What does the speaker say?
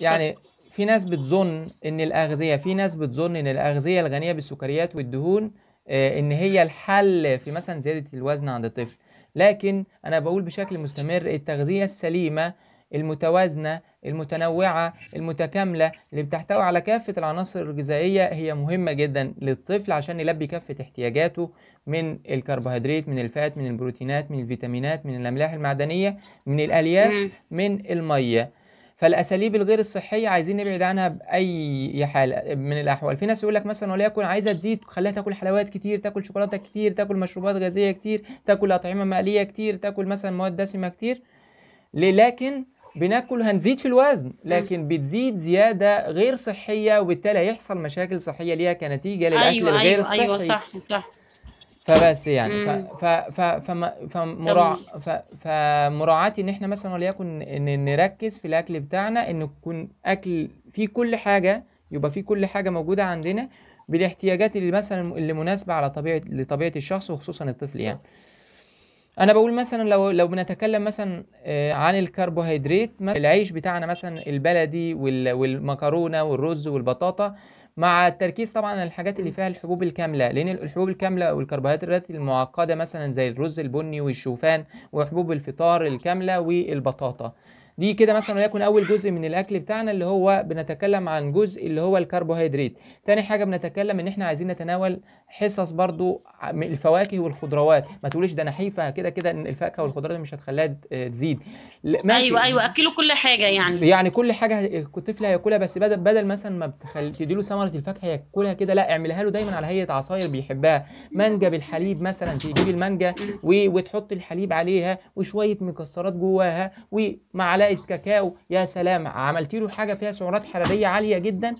يعني في ناس بتظن ان الاغذيه في ناس بتظن ان الاغذيه الغنيه بالسكريات والدهون آه، ان هي الحل في مثلا زياده الوزن عند الطفل لكن انا بقول بشكل مستمر التغذيه السليمه المتوازنه المتنوعه المتكامله اللي بتحتوي على كافه العناصر الغذائيه هي مهمه جدا للطفل عشان يلبي كافه احتياجاته من الكربوهيدرات من الفات من البروتينات من الفيتامينات من الاملاح المعدنيه من الالياف من الميه فالاساليب الغير الصحيه عايزين نبعد عنها باي حال من الاحوال في ناس يقول لك مثلا وليكن عايزه تزيد خليها تاكل حلويات كتير تاكل شوكولاته كتير تاكل مشروبات غازيه كتير تاكل اطعمه مقليه كتير تاكل مثلا مواد دسمه كتير ليه لكن بناكل هنزيد في الوزن لكن بتزيد زياده غير صحيه وبالتالي هيحصل مشاكل صحيه ليها كنتيجه للاكل أيوة الغير أيوة, أيوة، صحي أيوة صح صح فبس يعني ف ف ف فمراع فمراعاتي ان احنا مثلا وليكن ان نركز في الاكل بتاعنا ان يكون اكل فيه كل حاجه يبقى فيه كل حاجه موجوده عندنا بالاحتياجات اللي مثلا اللي مناسبه على طبيعه لطبيعه الشخص وخصوصا الطفل يعني انا بقول مثلا لو لو بنتكلم مثلا آه، عن الكربوهيدرات العيش بتاعنا مثلا البلدي والمكرونه والرز والبطاطا مع التركيز طبعا على الحاجات اللي فيها الحبوب الكامله لان الحبوب الكامله والكربوهيدرات المعقده مثلا زي الرز البني والشوفان وحبوب الفطار الكامله والبطاطا دي كده مثلا وليكن اول جزء من الاكل بتاعنا اللي هو بنتكلم عن جزء اللي هو الكربوهيدرات تاني حاجه بنتكلم ان احنا عايزين نتناول حصص برضو الفواكه والخضروات ما تقوليش ده نحيفه كده كده ان الفاكهه والخضروات مش هتخليها آه، تزيد ماشي. ايوه ايوه اكله كل حاجه يعني يعني كل حاجه الطفل هياكلها بس بدل بدل مثلا ما بتخلي تديله ثمره الفاكهه ياكلها كده لا اعملها له دايما على هيئه عصاير بيحبها مانجا بالحليب مثلا تجيب المانجا وتحط الحليب عليها وشويه مكسرات جواها ومعلقه هتلاقي كاكاو يا سلام عملت له حاجه فيها سعرات حراريه عاليه جدا